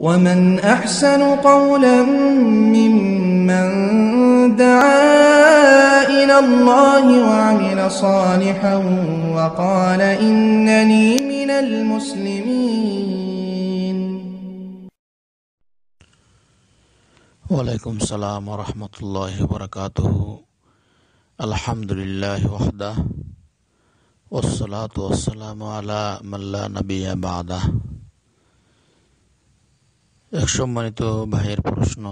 ومن أحسن قولا ممن دعا إلى الله وعمل صالحا وقال إنني من المسلمين وعليكم السلام ورحمة الله وبركاته الحمد لله وحده والصلاة والسلام على من لا نبي بعده এক সম্মানিত ভাইয়ের প্রশ্ন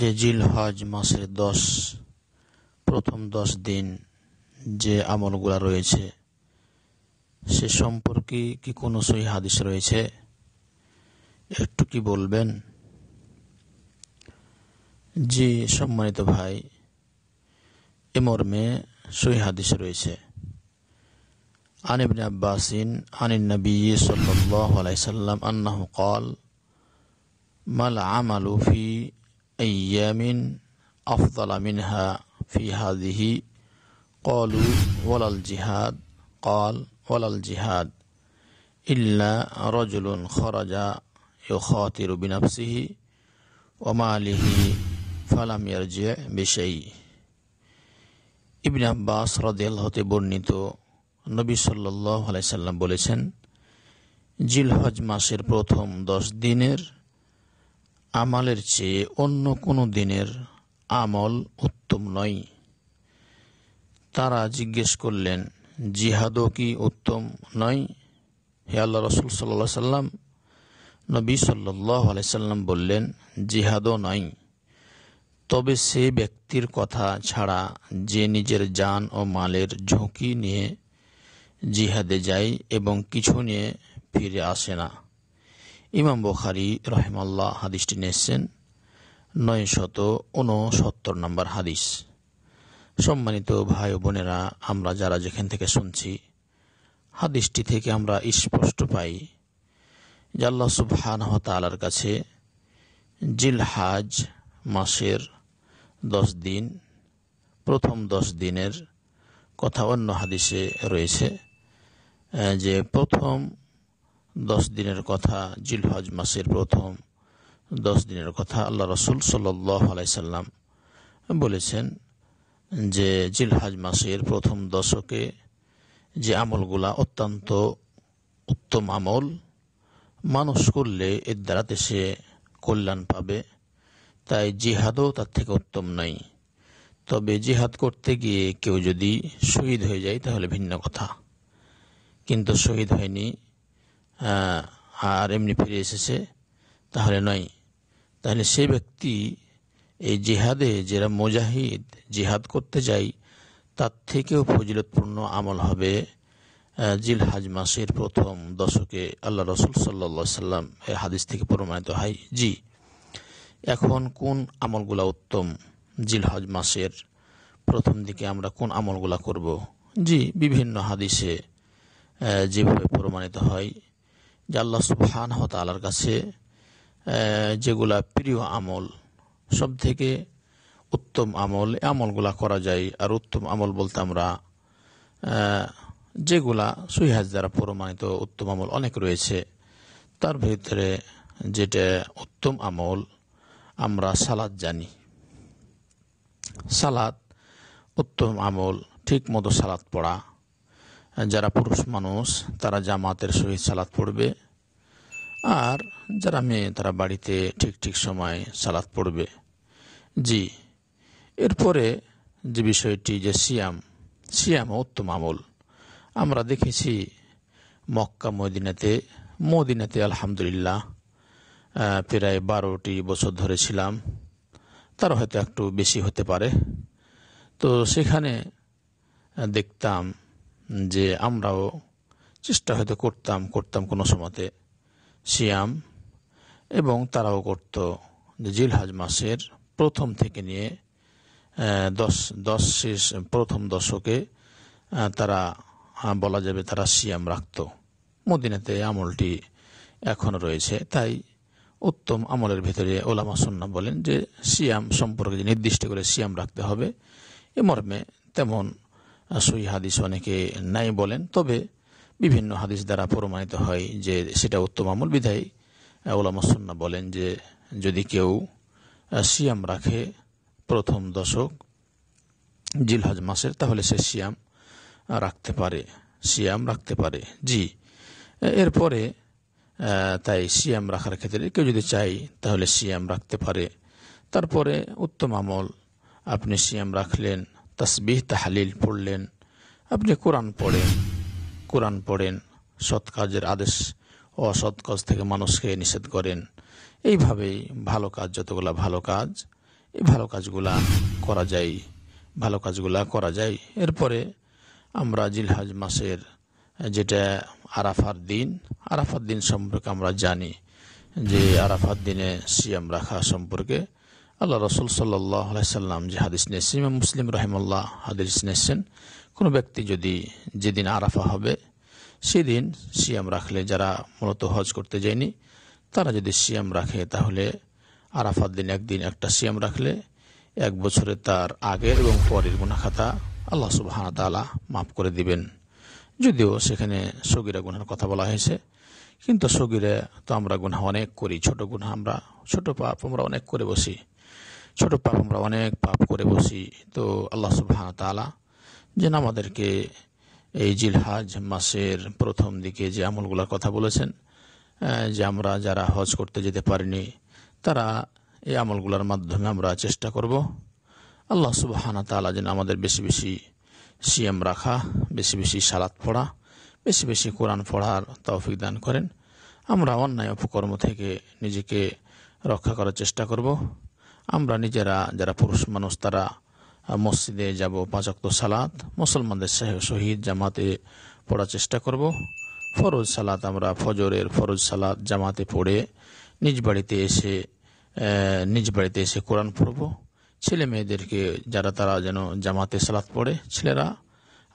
যে জিল হজ মাসের দশ প্রথম দশ দিন যে আমলগুলা রয়েছে সে সম্পর্কে কি কোনো সই হাদিস রয়েছে একটু কি বলবেন জি সম্মানিত ভাই এমর মেয়ে সহি হাদিস রয়েছে عن ابن عباس عن النبي صلى الله عليه وسلم أنه قال ما العمل في أيام أفضل منها في هذه قالوا ولا الجهاد قال ولا الجهاد إلا رجل خرج يخاطر بنفسه وماله فلم يرجع بشيء ابن عباس رضي الله عنه নবী সাল্লাহ আলাইসাল্লাম বলেছেন জিলহজ মাসের প্রথম দশ দিনের আমালের চেয়ে অন্য কোনো দিনের আমল উত্তম নয় তারা জিজ্ঞেস করলেন জিহাদও কি উত্তম নয় হে আল্লাহ রসুল সাল্লা সাল্লাম নবী সাল্লাই আলাইসাল্লাম বললেন জিহাদও নয় তবে সে ব্যক্তির কথা ছাড়া যে নিজের যান ও মালের ঝুঁকি নিয়ে জিহাদে যায় এবং কিছু নিয়ে ফিরে আসে না ইমাম বখারি রহেমাল্লাহ হাদিসটি নিয়েছেন নয় শত উনসত্তর নম্বর হাদিস সম্মানিত ভাই বোনেরা আমরা যারা যেখান থেকে শুনছি হাদিসটি থেকে আমরা স্পষ্ট পাই জাল্লা আল্লাহ সুবহানাহ তালার কাছে জিলহাজ মাসের দশ দিন প্রথম দশ দিনের কথা অন্য হাদিসে রয়েছে যে প্রথম দশ দিনের কথা জিলহজ মাসের প্রথম দশ দিনের কথা আল্লাহ রসুল সাল্লাহ আলাইসাল্লাম বলেছেন যে জিলহাজ মাসের প্রথম দশকে যে আমলগুলা অত্যন্ত উত্তম আমল মানুষ করলে এর দ্বারাতে সে কল্যাণ পাবে তাই জিহাদও তার থেকে উত্তম নাই তবে জিহাদ করতে গিয়ে কেউ যদি শহীদ হয়ে যায় তাহলে ভিন্ন কথা কিন্তু শহীদ হয়নি আর এমনি ফিরে এসেছে তাহলে নয় তাহলে সেই ব্যক্তি এই জিহাদে যারা মুজাহিদ জিহাদ করতে যাই তার থেকেও ফজিলতপূর্ণ আমল হবে জিল হাজ মাসের প্রথম দশকে আল্লাহ রসুল সাল্লা সাল্লাম এর হাদিস থেকে প্রমাণিত হয় জি এখন কোন আমলগুলা উত্তম জিল হজ মাসের প্রথম দিকে আমরা কোন আমলগুলা করব জি বিভিন্ন হাদিসে যেভাবে প্রমাণিত হয় যে আল্লাহ সুবহান হতালার কাছে যেগুলা প্রিয় আমল সব থেকে উত্তম আমল আমলগুলা করা যায় আর উত্তম আমল বলতে আমরা যেগুলা সুইহাজ দ্বারা প্রমাণিত উত্তম আমল অনেক রয়েছে তার ভিতরে যেটা উত্তম আমল আমরা সালাদ জানি সালাদ উত্তম আমল ঠিক মতো সালাদ পড়া যারা পুরুষ মানুষ তারা জামাতের সহিত সালাদ পড়বে আর যারা মেয়ে তারা বাড়িতে ঠিক ঠিক সময় সালাদ পড়বে জি এরপরে যে বিষয়টি যে সিয়াম সিয়াম উত্তম আমল আমরা দেখেছি মক্কা মদিনাতে মদিনাতে আলহামদুলিল্লাহ প্রায় বারোটি বছর ধরে ছিলাম তার হয়তো একটু বেশি হতে পারে তো সেখানে দেখতাম যে আমরাও চেষ্টা হয়তো করতাম করতাম কোনো সময়তে সিয়াম এবং তারাও করত যে জিলহাজ মাসের প্রথম থেকে নিয়ে দশ দশ শেষ প্রথম দশকে তারা বলা যাবে তারা সিয়াম রাখত মদিনাতে আমলটি এখনও রয়েছে তাই উত্তম আমলের ভেতরে ওলামা সন্না বলেন যে সিয়াম সম্পর্কে নির্দিষ্ট করে সিয়াম রাখতে হবে এ মর্মে তেমন সই হাদিস অনেকে নাই বলেন তবে বিভিন্ন হাদিস দ্বারা প্রমাণিত হয় যে সেটা উত্তম আমল বিধায় ওলামসন্না বলেন যে যদি কেউ সিয়াম রাখে প্রথম দশক জিলহজ মাসের তাহলে সে সিয়াম রাখতে পারে সিয়াম রাখতে পারে জি এরপরে তাই সিয়াম রাখার ক্ষেত্রে কেউ যদি চাই তাহলে সিয়াম রাখতে পারে তারপরে উত্তম আমল আপনি সিয়াম রাখলেন তসবিহ তাহলিল পড়লেন আপনি কোরআন পড়েন কোরআন পড়েন সৎ কাজের আদেশ অসৎ কাজ থেকে মানুষকে নিষেধ করেন এইভাবেই ভালো কাজ যতগুলা ভালো কাজ এই ভালো কাজগুলা করা যায় ভালো কাজগুলা করা যায় এরপরে আমরা জিলহাজ মাসের যেটা আরাফার দিন আরাফার দিন সম্পর্কে আমরা জানি যে আরাফার দিনে সিয়াম রাখা সম্পর্কে আল্লাহ রসুল সাল্লাম যে হাদিস নিয়েছেন ইমাম মুসলিম রহিমাল্লাহ হাদিস নিয়েছেন কোনো ব্যক্তি যদি যেদিন আরাফা হবে সেদিন সিয়াম রাখলে যারা মূলত হজ করতে যায়নি তারা যদি সিয়াম রাখে তাহলে আরাফার দিন একদিন একটা সিয়াম রাখলে এক বছরে তার আগের এবং পরের গুণাখাতা আল্লাহ সুবাহানা তালা মাফ করে দিবেন যদিও সেখানে সগিরা গুনার কথা বলা হয়েছে কিন্তু সগিরে তো আমরা গুনা অনেক করি ছোট গুনা আমরা ছোট পাপ আমরা অনেক করে বসি ছোট পাপ আমরা অনেক পাপ করে বসি তো আল্লাহ সুবাহ তালা যেন আমাদেরকে এই জিলহাজ মাসের প্রথম দিকে যে আমলগুলোর কথা বলেছেন যে আমরা যারা হজ করতে যেতে পারিনি তারা এই আমলগুলোর মাধ্যমে আমরা চেষ্টা করব আল্লাহ সুবাহানা তালা যেন আমাদের বেশি বেশি সিএম রাখা বেশি বেশি সালাত পড়া বেশি বেশি কোরআন পড়ার তৌফিক দান করেন আমরা অন্যায় অপকর্ম থেকে নিজেকে রক্ষা করার চেষ্টা করব আমরা নিজেরা যারা পুরুষ মানুষ তারা মসজিদে যাব পাঁচক্ত সালাত মুসলমানদের শহীদ জামাতে পড়ার চেষ্টা করব ফরজ সালাত আমরা ফজরের ফরজ সালাত জামাতে পড়ে নিজ বাড়িতে এসে নিজ বাড়িতে এসে কোরআন পড়ব ছেলে মেয়েদেরকে যারা তারা যেন জামাতে সালাত পড়ে ছেলেরা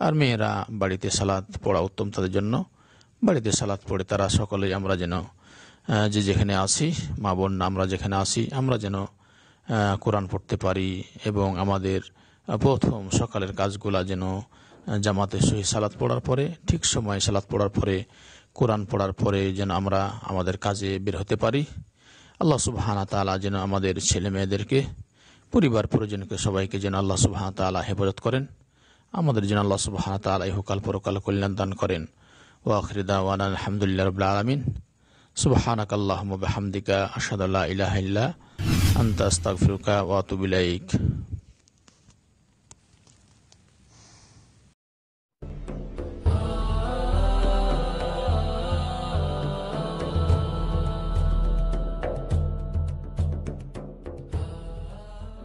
আর মেয়েরা বাড়িতে সালাত পড়া উত্তম তাদের জন্য বাড়িতে সালাত পড়ে তারা সকলেই আমরা যেন যে যেখানে আসি মা বোন আমরা যেখানে আসি আমরা যেন কোরআন পড়তে পারি এবং আমাদের প্রথম সকালের কাজগুলা যেন জামাতে সহি সালাত পড়ার পরে ঠিক সময়ে সালাত পড়ার পরে কোরআন পড়ার পরে যেন আমরা আমাদের কাজে বের হতে পারি আল্লাহ সুবাহানা তালা যেন আমাদের ছেলে মেয়েদেরকে পরিবার পরিজনকে সবাইকে যেন আল্লাহ সুবাহানা তালা হেফাজত করেন আমাদের যেন আল্লাহ সুবাহানা তালা হুকাল পরকাল কল্যাণ দান করেন ও আখরিদা ওয়ান আলহামদুলিল্লাহ রবুল্লা আলমিন সুবাহানাক আল্লাহ আসাদ আসাদুল্লাহ ইলাহিল্লা أنت أستغفرك وأتوب إليك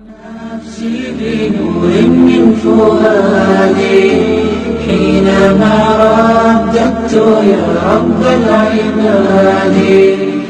نفسي بنور من فؤادي حينما رددت يا رب العباد